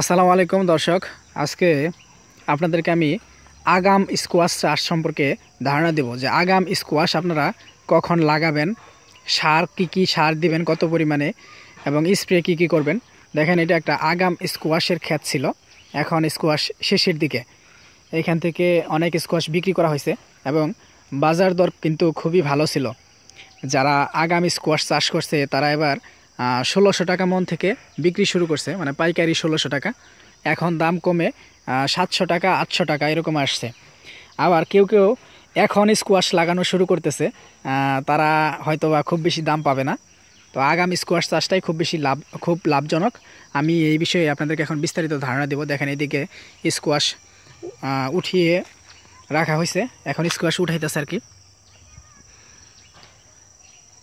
আসসালামু আলাইকুম দর্শক আজকে আপনাদেরকে আমি আগাম স্কোয়াশ চাষ সম্পর্কে ধারণা দেব যে আগাম স্কোয়াশ আপনারা কখন লাগাবেন সার কি কি সার দিবেন কত পরিমাণে এবং স্প্রে কি কি করবেন দেখেন এটা একটা আগাম স্কোয়াশের ক্ষেত ছিল এখন স্কোয়াশ শেষের দিকে এখান থেকে অনেক স্কোয়াশ বিক্রি করা হয়েছে এবং বাজার দর কিন্তু খুবই ভালো ছিল যারা আগাম স্কোয়াশ চাষ করছে তারা এবার ষোলোশো টাকা মন থেকে বিক্রি শুরু করছে মানে পাইকারি ষোলোশো টাকা এখন দাম কমে সাতশো টাকা আটশো টাকা এরকম আসছে আবার কেউ কেউ এখন স্কোয়াশ লাগানো শুরু করতেছে তারা হয়তো বা খুব বেশি দাম পাবে না তো আগাম স্কোয়াশ চাষটাই খুব বেশি লাভ খুব লাভজনক আমি এই বিষয়ে আপনাদেরকে এখন বিস্তারিত ধারণা দেব দেখেন এদিকে স্কোয়াশ উঠিয়ে রাখা হয়েছে এখন স্কোয়াশ উঠাইতেছে আর কি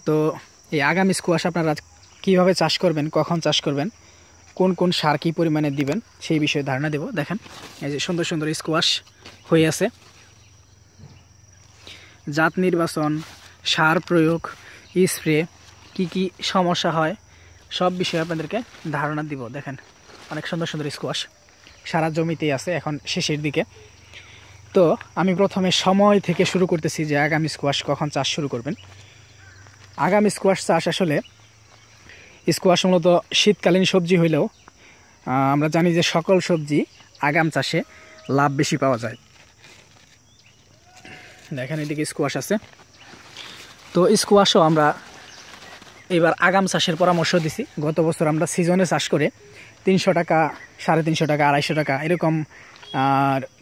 তো এই আগাম স্কোয়াশ আপনারা কিভাবে চাষ করবেন কখন চাষ করবেন কোন কোন সার কী পরিমাণে দিবেন সেই বিষয়ে ধারণা দেব দেখেন এই যে সুন্দর সুন্দর স্কোয়াশ হয়ে আছে জাত নির্বাচন সার প্রয়োগ স্প্রে কি কি সমস্যা হয় সব বিষয়ে আপনাদেরকে ধারণা দিব দেখেন অনেক সুন্দর সুন্দর স্কোয়াশ সারা জমিতেই আছে এখন শেষের দিকে তো আমি প্রথমে সময় থেকে শুরু করতেছি যে আগামী স্কোয়াশ কখন চাষ শুরু করবেন আগামী স্কোয়াশ চাষ আসলে স্কোয়াশ মূলত শীতকালীন সবজি হইলেও আমরা জানি যে সকল সবজি আগাম চাষে লাভ বেশি পাওয়া যায় দেখেন এদিকে স্কোয়াশ আছে তো স্কোয়াশও আমরা এবার আগাম চাষের পরামর্শ দিছি গত বছর আমরা সিজনে চাষ করে তিনশো টাকা সাড়ে তিনশো টাকা আড়াইশো টাকা এরকম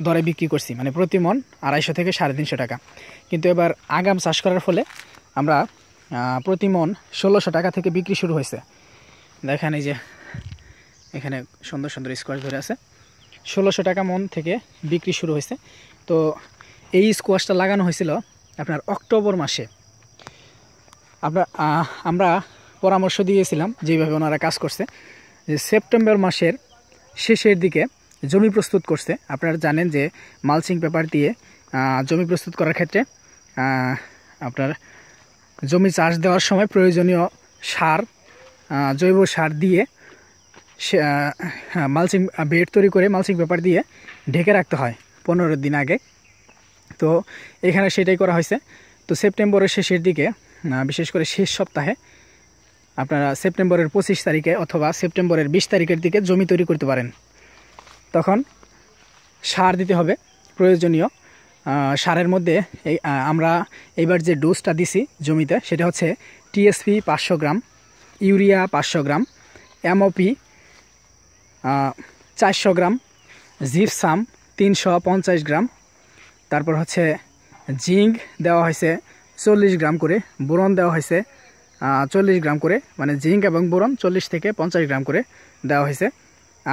দরে বিক্রি করছি মানে প্রতি মন আড়াইশো থেকে সাড়ে তিনশো টাকা কিন্তু এবার আগাম চাষ করার ফলে আমরা প্রতি মন ষোলোশো টাকা থেকে বিক্রি শুরু হয়েছে দেখেন এই যে এখানে সুন্দর সুন্দর স্কোয়াশ ধরে আছে ষোলোশো টাকা মন থেকে বিক্রি শুরু হয়েছে তো এই স্কোয়াশটা লাগানো হয়েছিল আপনার অক্টোবর মাসে আপনার আমরা পরামর্শ দিয়েছিলাম যেভাবে ওনারা কাজ করছে যে সেপ্টেম্বর মাসের শেষের দিকে জমি প্রস্তুত করছে আপনারা জানেন যে মালচিং পেপার দিয়ে জমি প্রস্তুত করার ক্ষেত্রে আপনার জমি চাষ দেওয়ার সময় প্রয়োজনীয় সার জৈব সার দিয়ে মালসিং হ্যাঁ, বেড তৈরি করে মালসিং পেপার দিয়ে ঢেকে রাখতে হয় পনেরো দিন আগে তো এখানে সেটাই করা হয়েছে তো সেপ্টেম্বরের শেষের দিকে বিশেষ করে শেষ সপ্তাহে আপনারা সেপ্টেম্বরের পঁচিশ তারিখে অথবা সেপ্টেম্বরের বিশ তারিখের দিকে জমি তৈরি করতে পারেন তখন সার দিতে হবে প্রয়োজনীয় সারের মধ্যে এই আমরা এইবার যে ডোজটা দিছি জমিতে সেটা হচ্ছে টিএসপি পাঁচশো গ্রাম ইউরিয়া পাঁচশো গ্রাম এমওপি চারশো গ্রাম জিপসাম তিনশো পঞ্চাশ গ্রাম তারপর হচ্ছে জিঙ্ক দেওয়া হয়েছে চল্লিশ গ্রাম করে বোরন দেওয়া হয়েছে চল্লিশ গ্রাম করে মানে জিঙ্ক এবং বোরন চল্লিশ থেকে পঞ্চাশ গ্রাম করে দেওয়া হয়েছে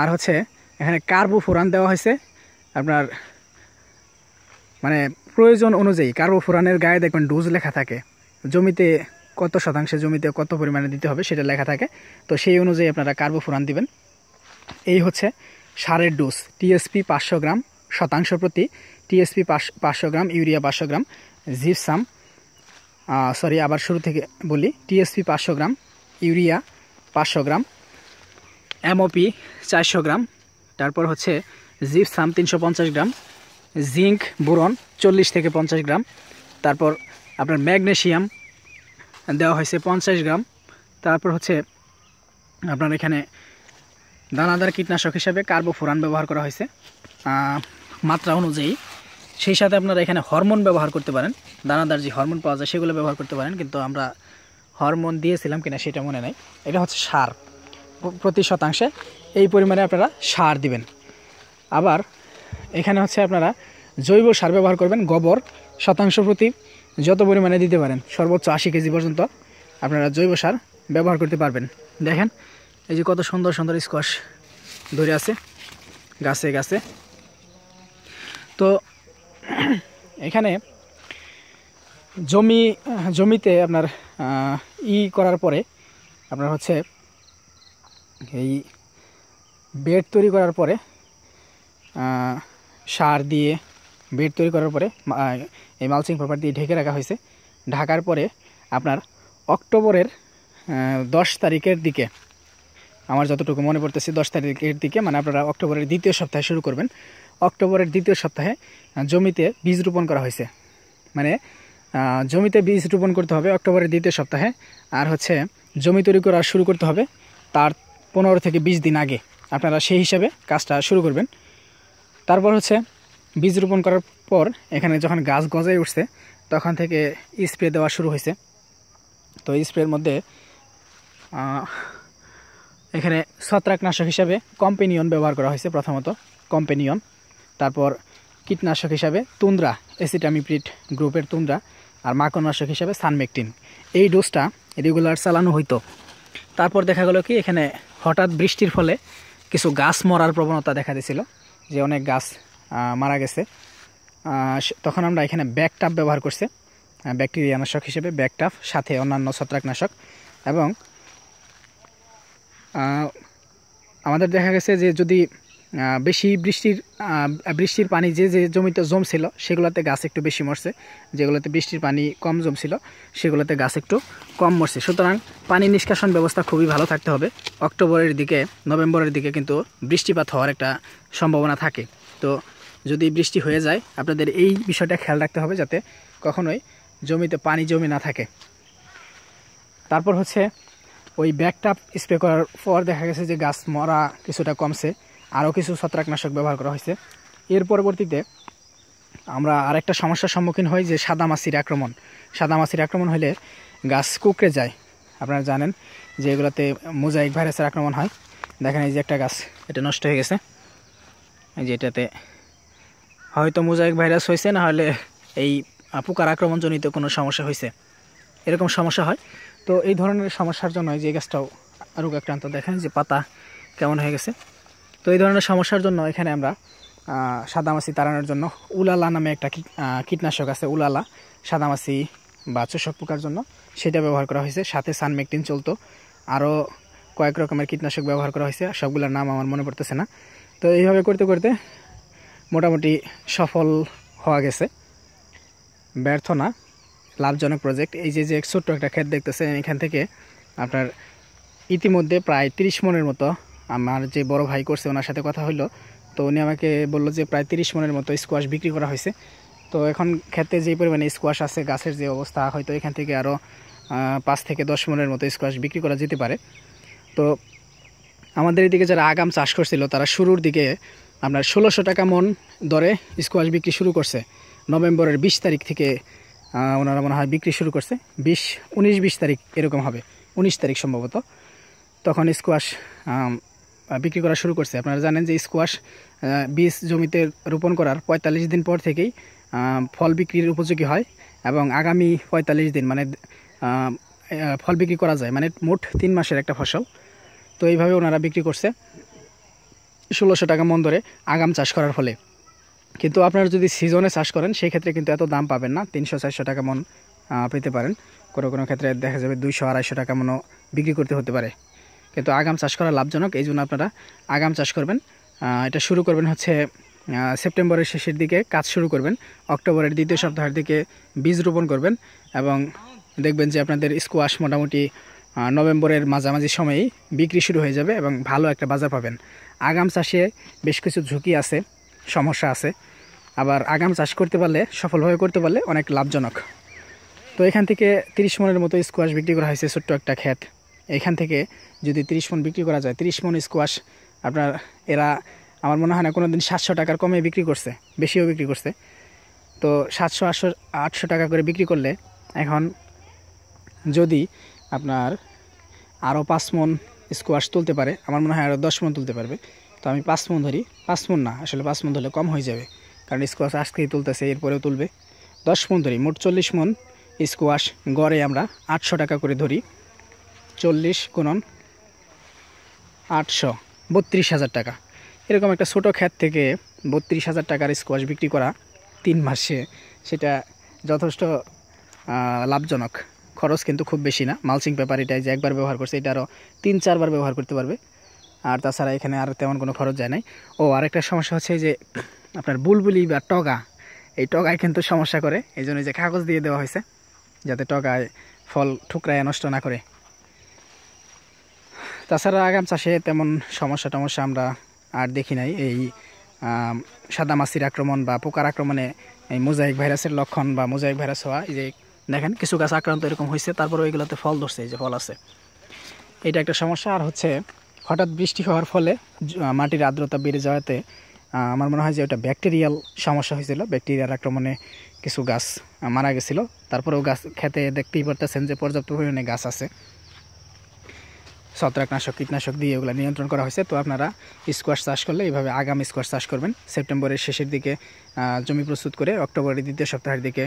আর হচ্ছে এখানে কার্বোফোরান দেওয়া হয়েছে আপনার মানে প্রয়োজন অনুযায়ী কারো ফুরানের গায়ে দেখবেন ডোজ লেখা থাকে জমিতে কত শতাংশে জমিতে কত পরিমাণে দিতে হবে সেটা লেখা থাকে তো সেই অনুযায়ী আপনারা কার্বো ফুরান দিবেন এই হচ্ছে সারের ডোজ টিএসপি পাঁচশো গ্রাম শতাংশ প্রতি টিএসপি পাঁচশো গ্রাম ইউরিয়া পাঁচশো গ্রাম জিপসাম সরি আবার শুরু থেকে বলি টিএসপি পাঁচশো গ্রাম ইউরিয়া পাঁচশো গ্রাম এমওপি চারশো গ্রাম তারপর হচ্ছে জিপসাম তিনশো পঞ্চাশ গ্রাম জিঙ্ক বোরন চল্লিশ থেকে পঞ্চাশ গ্রাম তারপর আপনার ম্যাগনেশিয়াম দেওয়া হয়েছে পঞ্চাশ গ্রাম তারপর হচ্ছে আপনার এখানে দানাদার কীটনাশক হিসাবে কার্বোফোরান ব্যবহার করা হয়েছে মাত্রা অনুযায়ী সেই সাথে আপনারা এখানে হরমোন ব্যবহার করতে পারেন দানাদার যে হরমোন পাওয়া যায় সেগুলো ব্যবহার করতে পারেন কিন্তু আমরা হরমোন দিয়েছিলাম কিনা সেটা মনে নাই এটা হচ্ছে সার প্রতি শতাংশে এই পরিমাণে আপনারা সার দিবেন আবার এখানে হচ্ছে আপনারা জৈব সার ব্যবহার করবেন গোবর শতাংশ প্রতি যত পরিমাণে দিতে পারেন সর্বোচ্চ আশি কেজি পর্যন্ত আপনারা জৈব সার ব্যবহার করতে পারবেন দেখেন এই যে কত সুন্দর সুন্দর স্কোয়াশ ধরে আছে গাছে গাছে তো এখানে জমি জমিতে আপনার ই করার পরে আপনার হচ্ছে এই বেড তৈরি করার পরে সার দিয়ে বেড তৈরি করার পরে এই মালচিং পেপার দিয়ে ঢেকে রাখা হয়েছে ঢাকার পরে আপনার অক্টোবরের দশ তারিখের দিকে আমার যতটুকু মনে পড়তেছে দশ তারিখের দিকে মানে আপনারা অক্টোবরের দ্বিতীয় সপ্তাহে শুরু করবেন অক্টোবরের দ্বিতীয় সপ্তাহে জমিতে বীজ রোপণ করা হয়েছে মানে জমিতে বীজ রোপণ করতে হবে অক্টোবরের দ্বিতীয় সপ্তাহে আর হচ্ছে জমি তৈরি করা শুরু করতে হবে তার পনেরো থেকে বিশ দিন আগে আপনারা সেই হিসাবে কাজটা শুরু করবেন তারপর হচ্ছে বীজ রোপণ করার পর এখানে যখন গাছ গজায় উঠছে তখন থেকে স্প্রে দেওয়া শুরু হয়েছে তো স্প্রের মধ্যে এখানে ছত্রাকনাশক হিসাবে কম্পেনিয়ন ব্যবহার করা হয়েছে প্রথমত কম্পেনিয়ন তারপর কীটনাশক হিসাবে তুন্দ্রা অ্যাসিটামিপ্রিট গ্রুপের তুন্দ্রা আর মাকনাশক হিসাবে সানমেকটিন এই ডোজটা রেগুলার চালানো হইতো তারপর দেখা গেল কি এখানে হঠাৎ বৃষ্টির ফলে কিছু গাছ মরার প্রবণতা দেখা দিয়েছিল যে অনেক গাছ মারা গেছে তখন আমরা এখানে ব্যাকটাফ ব্যবহার করছি ব্যাকটেরিয়া নাশক হিসেবে ব্যাকটাফ সাথে অন্যান্য ছত্রাকনাশক এবং আমাদের দেখা গেছে যে যদি বেশি বৃষ্টির বৃষ্টির পানি যে যে জমিতে জমছিল সেগুলোতে গাছ একটু বেশি মরছে যেগুলোতে বৃষ্টির পানি কম জমছিল সেগুলোতে গাছ একটু কম মরছে সুতরাং পানি নিষ্কাশন ব্যবস্থা খুবই ভালো থাকতে হবে অক্টোবরের দিকে নভেম্বরের দিকে কিন্তু বৃষ্টিপাত হওয়ার একটা সম্ভাবনা থাকে তো যদি বৃষ্টি হয়ে যায় আপনাদের এই বিষয়টা খেয়াল রাখতে হবে যাতে কখনোই জমিতে পানি জমি না থাকে তারপর হচ্ছে ওই ব্যাকটাপ স্প্রে করার পর দেখা গেছে যে গাছ মরা কিছুটা কমছে আরও কিছু ছত্রাকনাশক ব্যবহার করা হয়েছে এর পরবর্তীতে আমরা আরেকটা সমস্যার সম্মুখীন হই যে সাদা মাছির আক্রমণ সাদা মাছির আক্রমণ হলে গাছ কুকড়ে যায় আপনারা জানেন যে এগুলোতে মোজাইক ভাইরাসের আক্রমণ হয় দেখেন এই যে একটা গাছ এটা নষ্ট হয়ে গেছে এই যে এটাতে হয়তো মোজাইক ভাইরাস হয়েছে না হলে এই পোকার আক্রমণজনিত কোনো সমস্যা হয়েছে এরকম সমস্যা হয় তো এই ধরনের সমস্যার জন্য যে গাছটাও রোগ আক্রান্ত দেখেন যে পাতা কেমন হয়ে গেছে তো এই ধরনের সমস্যার জন্য এখানে আমরা সাদামাছি তাড়ানোর জন্য উলালা নামে একটা কীটনাশক আছে উলালা সাদামাছি বা চোষক পোকার জন্য সেটা ব্যবহার করা হয়েছে সাথে সানমেকটিন চলতো আরও কয়েক রকমের কীটনাশক ব্যবহার করা হয়েছে সবগুলোর নাম আমার মনে পড়তেছে না তো এইভাবে করতে করতে মোটামুটি সফল হওয়া গেছে ব্যর্থ না লাভজনক প্রজেক্ট এই যে যে ছোট্ট একটা ক্ষেত দেখতেছেন এখান থেকে আপনার ইতিমধ্যে প্রায় তিরিশ মনের মতো আমার যে বড় ভাই করছে ওনার সাথে কথা হলো তো উনি আমাকে বললো যে প্রায় তিরিশ মনের মতো স্কোয়াশ বিক্রি করা হয়েছে তো এখন ক্ষেত্রে যে পরিমাণে স্কোয়াশ আছে গাছের যে অবস্থা হয়তো এখান থেকে আরও পাঁচ থেকে দশ মনের মতো স্কোয়াশ বিক্রি করা যেতে পারে তো আমাদের এদিকে যারা আগাম চাষ করছিল তারা শুরুর দিকে আপনার ষোলোশো টাকা মন দরে স্কোয়াশ বিক্রি শুরু করছে নভেম্বরের বিশ তারিখ থেকে ওনারা মনে হয় বিক্রি শুরু করছে বিশ উনিশ বিশ তারিখ এরকম হবে উনিশ তারিখ সম্ভবত তখন স্কোয়াশ বিক্রি করা শুরু করছে আপনারা জানেন যে স্কোয়াশ বীজ জমিতে রোপণ করার পঁয়তাল্লিশ দিন পর থেকেই ফল বিক্রির উপযোগী হয় এবং আগামী পঁয়তাল্লিশ দিন মানে ফল বিক্রি করা যায় মানে মোট তিন মাসের একটা ফসল তো এইভাবে ওনারা বিক্রি করছে ষোলোশো টাকা মন ধরে আগাম চাষ করার ফলে কিন্তু আপনারা যদি সিজনে চাষ করেন সেই ক্ষেত্রে কিন্তু এত দাম পাবেন না তিনশো চারশো টাকা মন পেতে পারেন কোনো কোনো ক্ষেত্রে দেখা যাবে দুইশো আড়াইশো টাকা মনও বিক্রি করতে হতে পারে কিন্তু আগাম চাষ করা লাভজনক এই জন্য আপনারা আগাম চাষ করবেন এটা শুরু করবেন হচ্ছে সেপ্টেম্বরের শেষের দিকে কাজ শুরু করবেন অক্টোবরের দ্বিতীয় সপ্তাহের দিকে বীজ রোপণ করবেন এবং দেখবেন যে আপনাদের স্কোয়াশ মোটামুটি নভেম্বরের মাঝামাঝি সময়েই বিক্রি শুরু হয়ে যাবে এবং ভালো একটা বাজার পাবেন আগাম চাষে বেশ কিছু ঝুঁকি আছে সমস্যা আছে আবার আগাম চাষ করতে পারলে সফলভাবে করতে পারলে অনেক লাভজনক তো এখান থেকে তিরিশ মনের মতো স্কোয়াশ বিক্রি করা হয়েছে ছোট্ট একটা ক্ষেত এখান থেকে যদি তিরিশ মন বিক্রি করা যায় তিরিশ মন স্কোয়াশ আপনার এরা আমার মনে হয় না কোনো দিন সাতশো টাকার কমে বিক্রি করছে বেশিও বিক্রি করছে তো সাতশো আটশো আটশো টাকা করে বিক্রি করলে এখন যদি আপনার আরও পাঁচ মন স্কোয়াশ তুলতে পারে আমার মনে হয় আরও দশ মন তুলতে পারবে তো আমি পাঁচ মন ধরি পাঁচ মন না আসলে পাঁচ মন ধরলে কম হয়ে যাবে কারণ স্কোয়াশ আজকেই তুলতেছে এরপরেও তুলবে দশ মন ধরি মোট চল্লিশ মন স্কোয়াশ গড়ে আমরা আটশো টাকা করে ধরি চল্লিশ গুণন আটশো বত্রিশ হাজার টাকা এরকম একটা ছোট খ্যাত থেকে বত্রিশ হাজার টাকার স্কোয়াশ বিক্রি করা তিন মাসে সেটা যথেষ্ট লাভজনক খরচ কিন্তু খুব বেশি না মালচিং পেপার এটা যে একবার ব্যবহার করছে এটা আরও তিন চারবার ব্যবহার করতে পারবে আর তাছাড়া এখানে আর তেমন কোনো খরচ যায় নাই ও আরেকটা সমস্যা হচ্ছে যে আপনার বুলবুলি বা টগা এই টগায় কিন্তু সমস্যা করে এই জন্য যে কাগজ দিয়ে দেওয়া হয়েছে যাতে টগায় ফল ঠুকরায় নষ্ট না করে তাছাড়া আগাম চাষে তেমন সমস্যা টমস্যা আমরা আর দেখি নাই এই সাদা মাছির আক্রমণ বা পোকার আক্রমণে এই মোজাইক ভাইরাসের লক্ষণ বা মোজাইক ভাইরাস হওয়া এই যে দেখেন কিছু গাছ আক্রান্ত এরকম হয়েছে তারপরে ওইগুলোতে ফল ধরছে এই যে ফল আছে এটা একটা সমস্যা আর হচ্ছে হঠাৎ বৃষ্টি হওয়ার ফলে মাটির আর্দ্রতা বেড়ে যাওয়াতে আমার মনে হয় যে ওটা ব্যাকটেরিয়াল সমস্যা হয়েছিল ব্যাকটেরিয়ার আক্রমণে কিছু গাছ মারা গেছিলো তারপরেও গাছ খেতে দেখতেই পারতেছেন যে পর্যাপ্ত পরিমাণে গাছ আছে ছত্রাকনাশক কীটনাশক দিয়ে ওগুলো নিয়ন্ত্রণ করা হয়েছে তো আপনারা স্কোয়াশ চাষ করলে এইভাবে আগাম স্কোয়াশ চাষ করবেন সেপ্টেম্বরের শেষের দিকে জমি প্রস্তুত করে অক্টোবরের দ্বিতীয় সপ্তাহের দিকে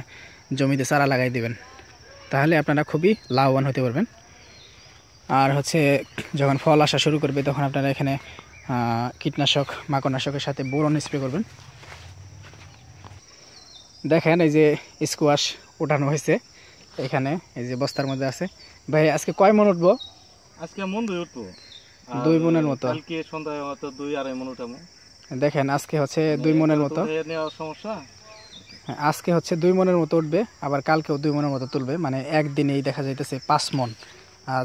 জমিতে চারা লাগাই দেবেন তাহলে আপনারা খুবই লাভবান হতে পারবেন আর হচ্ছে যখন ফল আসা শুরু করবে তখন আপনারা এখানে কীটনাশক মাকড়নাশকের সাথে বোরন স্প্রে করবেন দেখেন এই যে স্কোয়াশ ওঠানো হয়েছে এখানে এই যে বস্তার মধ্যে আছে ভাই আজকে কয় মন উঠবো আজকে মন দুই উঠবো দুই মনের মতো কালকে সন্ধ্যায় হয়তো দুই আড়াই মন উঠাবো দেখেন আজকে হচ্ছে দুই মনের মতো সমস্যা হ্যাঁ, আজকে হচ্ছে দুই মনের মতো উঠবে আবার কালকেও দুই মনের মতো তুলবে মানে একদিনেই দেখা যাইতেছে পাঁচ মন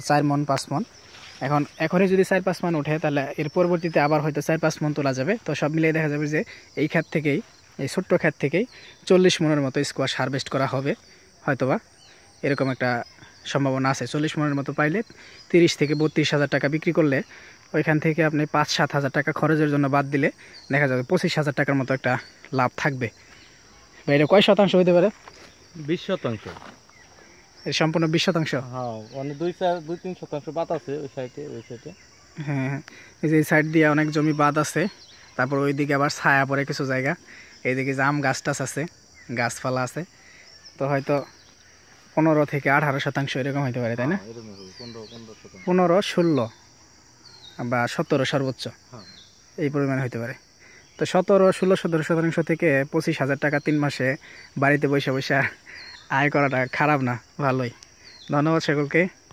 চার মন পাঁচ মন এখন এখনই যদি চার পাঁচ মন উঠে তাহলে এর পরবর্তীতে আবার হয়তো চার পাঁচ মন তোলা যাবে তো সব মিলিয়ে দেখা যাবে যে এই খাত থেকেই এই ছোট্ট খাত থেকেই চল্লিশ মনের মতো স্কোয়াশ হারভেস্ট করা হবে হয়তোবা এরকম একটা সম্ভাবনা আছে চল্লিশ মনের মতো পাইলে তিরিশ থেকে বত্রিশ হাজার টাকা বিক্রি করলে ওইখান থেকে আপনি পাঁচ সাত হাজার টাকা খরচের জন্য বাদ দিলে দেখা যাবে পঁচিশ হাজার টাকার মতো একটা লাভ থাকবে বা এটা কয় শতাংশ হইতে পারে বিশ শতাংশ এর সম্পূর্ণ বিশ শতাংশ হ্যাঁ অনেক মানে দুই চার দুই তিন শতাংশ বাদ আছে ওই সাইডে ওই সাইডে হ্যাঁ, হ্যাঁ এই যে এই সাইড দিয়ে অনেক জমি বাদ আছে তারপর ওইদিকে আবার ছায়া পড়ে কিছু জায়গা এইদিকে যে আম গাছ টাছ আছে গাছপালা আছে তো হয়তো পনেরো থেকে আঠারো শতাংশ এরকম হইতে পারে তাই না হ্যাঁ, পনেরো ষোলো বা সতেরো সর্বোচ্চ হ্যাঁ। এই পরিমাণ হইতে পারে তো সতেরো ষোলো সতেরো শতাংশ থেকে পঁচিশ হাজার টাকা তিন মাসে বাড়িতে বসে বসে আয় করাটা খারাপ না ভালোই ধন্যবাদ সকলকে